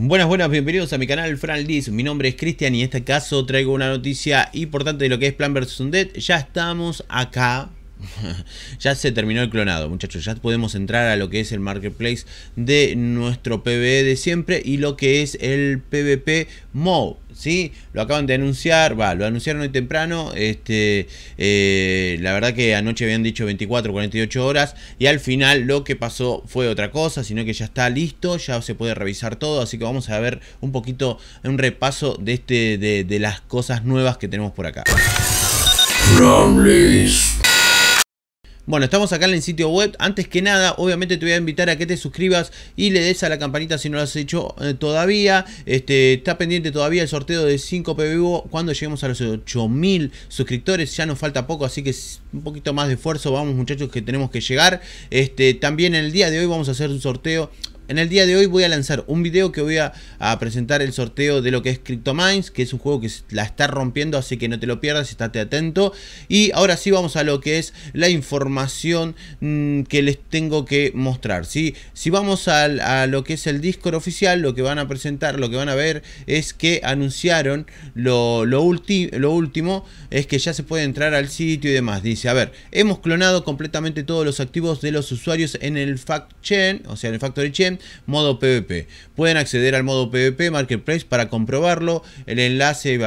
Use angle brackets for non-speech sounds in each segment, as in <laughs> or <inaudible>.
Buenas, buenas, bienvenidos a mi canal Fran Liz. Mi nombre es Cristian y en este caso traigo una noticia importante de lo que es Plan vs. Undead. Ya estamos acá <laughs> ya se terminó el clonado, muchachos. Ya podemos entrar a lo que es el marketplace de nuestro PvE de siempre y lo que es el PvP Mo ¿Sí? Lo acaban de anunciar, va, lo anunciaron hoy temprano, este, eh, la verdad que anoche habían dicho 24, 48 horas y al final lo que pasó fue otra cosa, sino que ya está listo, ya se puede revisar todo, así que vamos a ver un poquito, un repaso de, este, de, las cosas nuevas que tenemos por acá. Bueno, estamos acá en el sitio web. Antes que nada, obviamente te voy a invitar a que te suscribas y le des a la campanita si no lo has hecho eh, todavía. Este, está pendiente todavía el sorteo de 5 PBU cuando lleguemos a los 8000 suscriptores. Ya nos falta poco, así que un poquito más de esfuerzo. Vamos, muchachos, que tenemos que llegar. Este, también en el día de hoy vamos a hacer un sorteo en el día de hoy voy a lanzar un video que voy a, presentar el sorteo de lo que es CryptoMines, que es un juego que la está rompiendo, así que no te lo pierdas, estate atento. Y ahora sí vamos a lo que es la información mm, que les tengo que mostrar. ¿sí? Si vamos a, lo que es el Discord oficial, lo que van a presentar, lo que van a ver es que anunciaron lo, lo último, es que ya se puede entrar al sitio y demás. Dice, a ver, hemos clonado completamente todos los activos de los usuarios en el Fact Chain, o sea, en el Factory Chain modo PvP. Pueden acceder al modo PvP Marketplace para comprobarlo. El enlace,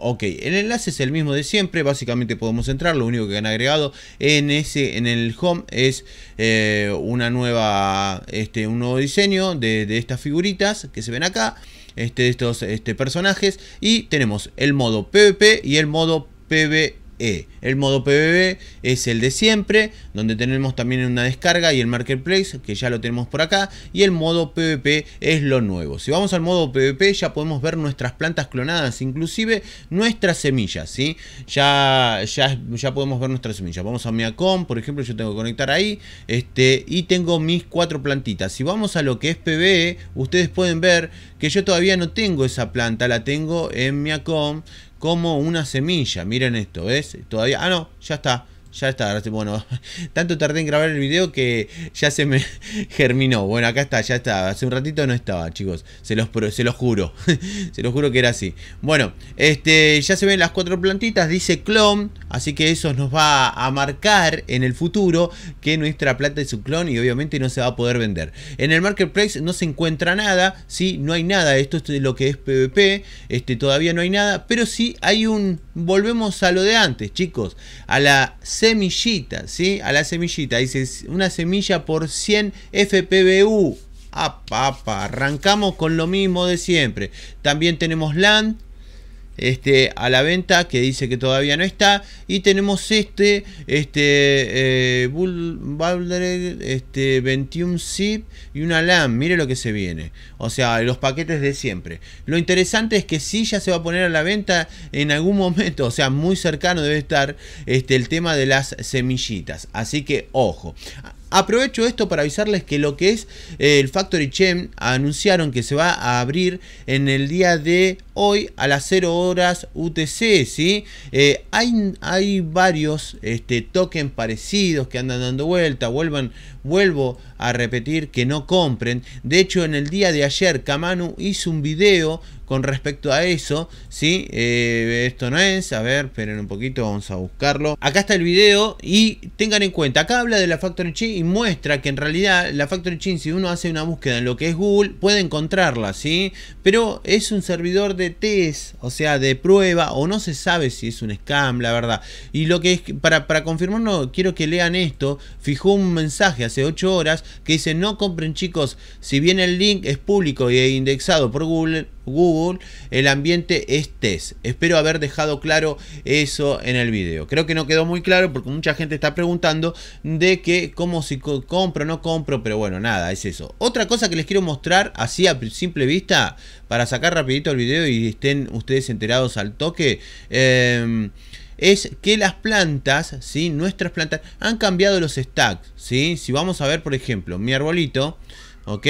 Ok, el enlace es el mismo de siempre. Básicamente podemos entrar. Lo único que han agregado en, ese, en el home es eh, una nueva, este, un nuevo diseño de, estas figuritas que se ven acá. Este, estos este, personajes y tenemos el modo PvP y el modo pvp. E. El modo PBB es el de siempre, donde tenemos también una descarga y el marketplace, que ya lo tenemos por acá. Y el modo PVP es lo nuevo. Si vamos al modo PVP ya podemos ver nuestras plantas clonadas, inclusive nuestras semillas, ¿sí? Ya, ya, ya podemos ver nuestras semillas. Vamos a Miacom, por ejemplo, yo tengo que conectar ahí. Este, y tengo mis cuatro plantitas. Si vamos a lo que es PBE, ustedes pueden ver que yo todavía no tengo esa planta, la tengo en Miacom como una semilla. Miren esto, ¿ves? Todavía. Ah, no, ya está. Ya está, bueno, <laughs> tanto tardé en grabar el video que ya se me <laughs> germinó. Bueno, acá está, ya está. Hace un ratito no estaba, chicos. Se los, se los juro. <laughs> se los juro que era así. Bueno, este, ya se ven las cuatro plantitas. Dice clon. Así que eso nos va a marcar en el futuro que nuestra plata es un clon y obviamente no se va a poder vender. En el marketplace no se encuentra nada, ¿sí? no hay nada, esto es lo que es PvP, este, todavía no hay nada, pero sí hay un... Volvemos a lo de antes, chicos, a la semillita, ¿sí? A la semillita, dice una semilla por 100 FPBU. Ah, arrancamos con lo mismo de siempre. También tenemos LAN, este, a la venta que dice que todavía no está y tenemos este este eh, Bull, este 21 zip y una LAM mire lo que se viene o sea los paquetes de siempre lo interesante es que si sí ya se va a poner a la venta en algún momento o sea muy cercano debe estar este el tema de las semillitas así que ojo Aprovecho esto para avisarles que lo que es eh, el Factory Chem anunciaron que se va a abrir en el día de hoy a las 0 horas UTC, eh, hay, hay varios este, tokens parecidos que andan dando vuelta, vuelvan, vuelvo a repetir que no compren. De hecho, en el día de ayer, Kamanu hizo un video con respecto a eso, ¿sí? Eh, esto no es, a ver, esperen un poquito, vamos a buscarlo. Acá está el video y tengan en cuenta, acá habla de la Factory Chin y muestra que en realidad la Factory Chin, si uno hace una búsqueda en lo que es Google, puede encontrarla, ¿sí? Pero es un servidor de test, o sea, de prueba, o no se sabe si es un scam, la verdad. Y lo que es, para, para confirmarlo, quiero que lean esto, fijó un mensaje hace 8 horas que dice, no compren chicos, si bien el link es público es indexado por Google, Google, el ambiente es test. Espero haber dejado claro eso en el video. Creo que no quedó muy claro porque mucha gente está preguntando de que cómo si compro, no compro, pero bueno, nada, es eso. Otra cosa que les quiero mostrar así a simple vista, para sacar rapidito el video y estén ustedes enterados al toque. Em, es que las plantas, ¿sí? nuestras plantas, han cambiado los stacks. ¿sí? Si vamos a ver, por ejemplo, mi arbolito, ok,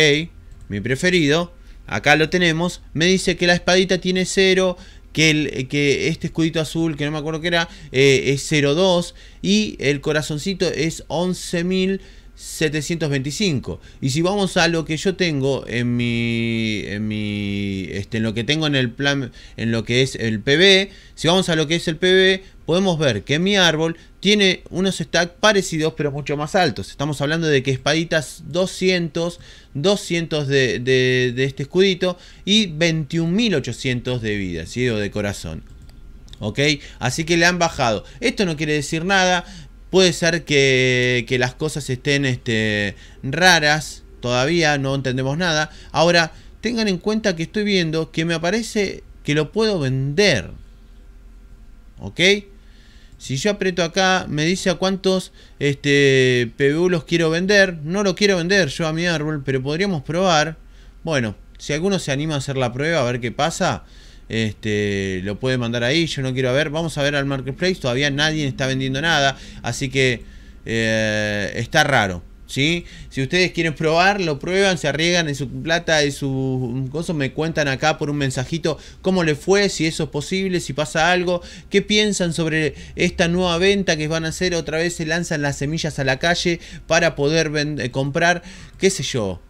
mi preferido, acá lo tenemos, me dice que la espadita tiene 0, que, que este escudito azul, que no me acuerdo qué era, eh, es 0.2 y el corazoncito es 11.000. 725. Y si vamos a lo que yo tengo en mi. En mi. Este, en lo que tengo en el plan. En lo que es el PB. Si vamos a lo que es el PB. Podemos ver que mi árbol tiene unos stacks parecidos pero mucho más altos. Estamos hablando de que espaditas 200, 200 de, de, este escudito y 21.800 de vida, Si o de corazón. ¿ok? Así que le han bajado. Esto no quiere decir nada, Puede ser que, las cosas estén este, raras todavía, no entendemos nada. Ahora, tengan en cuenta que estoy viendo que me aparece que lo puedo vender. ¿Ok? Si yo aprieto acá, me dice a cuántos este, PBU los quiero vender. No lo quiero vender yo a mi árbol, pero podríamos probar. Bueno, si alguno se anima a hacer la prueba, a ver qué pasa. Este, lo puede mandar ahí, yo no quiero ver. Vamos a ver al marketplace, todavía nadie está vendiendo nada, así que eh, está raro. Si ustedes quieren probar, lo prueban, se arriesgan en su plata y su cosa. me cuentan acá por un mensajito cómo le fue, si eso es posible, si pasa algo, qué piensan sobre esta nueva venta que van a hacer, otra vez se lanzan las semillas a la calle para poder eh, comprar, qué sé yo,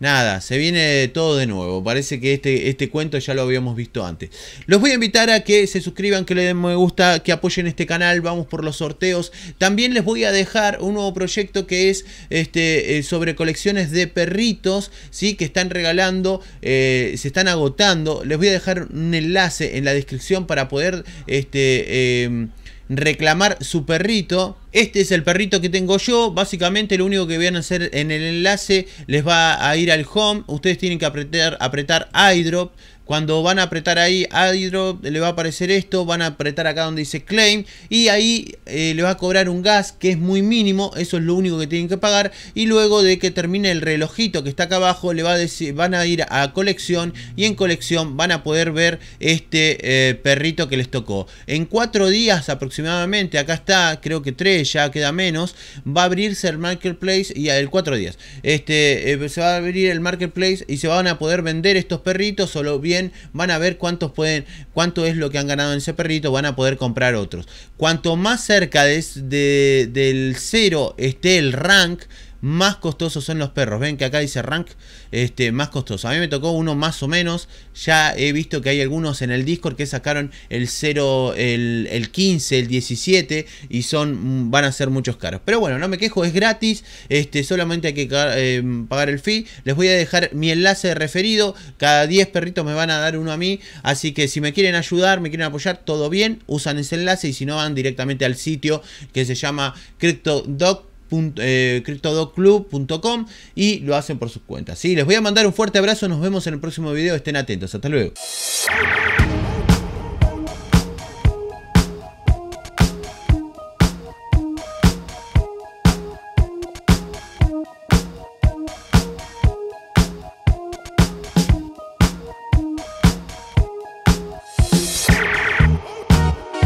Nada, se viene todo de nuevo. Parece que este, este cuento ya lo habíamos visto antes. Los voy a invitar a que se suscriban, que le den me gusta, que apoyen este canal. Vamos por los sorteos. También les voy a dejar un nuevo proyecto que es este, eh, sobre colecciones de perritos, ¿sí? Que están regalando, eh, se están agotando. Les voy a dejar un enlace en la descripción para poder este, em, reclamar su perrito. Este es el perrito que tengo yo. Básicamente lo único que van a hacer en el enlace les va a ir al home. Ustedes tienen que apretar, apretar iDrop. Cuando van a apretar ahí Hydro, le va a aparecer esto. Van a apretar acá donde dice claim. Y ahí eh, le va a cobrar un gas que es muy mínimo. Eso es lo único que tienen que pagar. Y luego de que termine el relojito que está acá abajo, le va a decir, van a ir a colección. Y en colección van a poder ver este eh, perrito que les tocó. En cuatro días aproximadamente, acá está, creo que tres, ya queda menos. Va a abrirse el marketplace y el cuatro días. Este, eh, se va a abrir el marketplace y se van a poder vender estos perritos. Solo bien van a ver cuántos pueden, cuánto es lo que han ganado en ese perrito, van a poder comprar otros. Cuanto más cerca del cero esté el rank, más costosos son los perros. Ven que acá dice rank este, más costoso. A mí me tocó uno más o menos. Ya he visto que hay algunos en el Discord que sacaron el 0, el, el 15, el 17 y son mm, van a ser muchos caros. Pero bueno, no me quejo, es gratis. Este, solamente hay que em, pagar el fee. Les voy a dejar mi enlace de referido. Cada 10 perritos me van a dar uno a mí. Así que si me quieren ayudar, me quieren apoyar, todo bien. Usan ese enlace y si no van directamente al sitio que se llama CryptoDoc eh, CryptoDocClub.com y lo hacen por sus cuentas. ¿sí? Les voy a mandar un fuerte abrazo, nos vemos en el próximo video, estén atentos, hasta luego.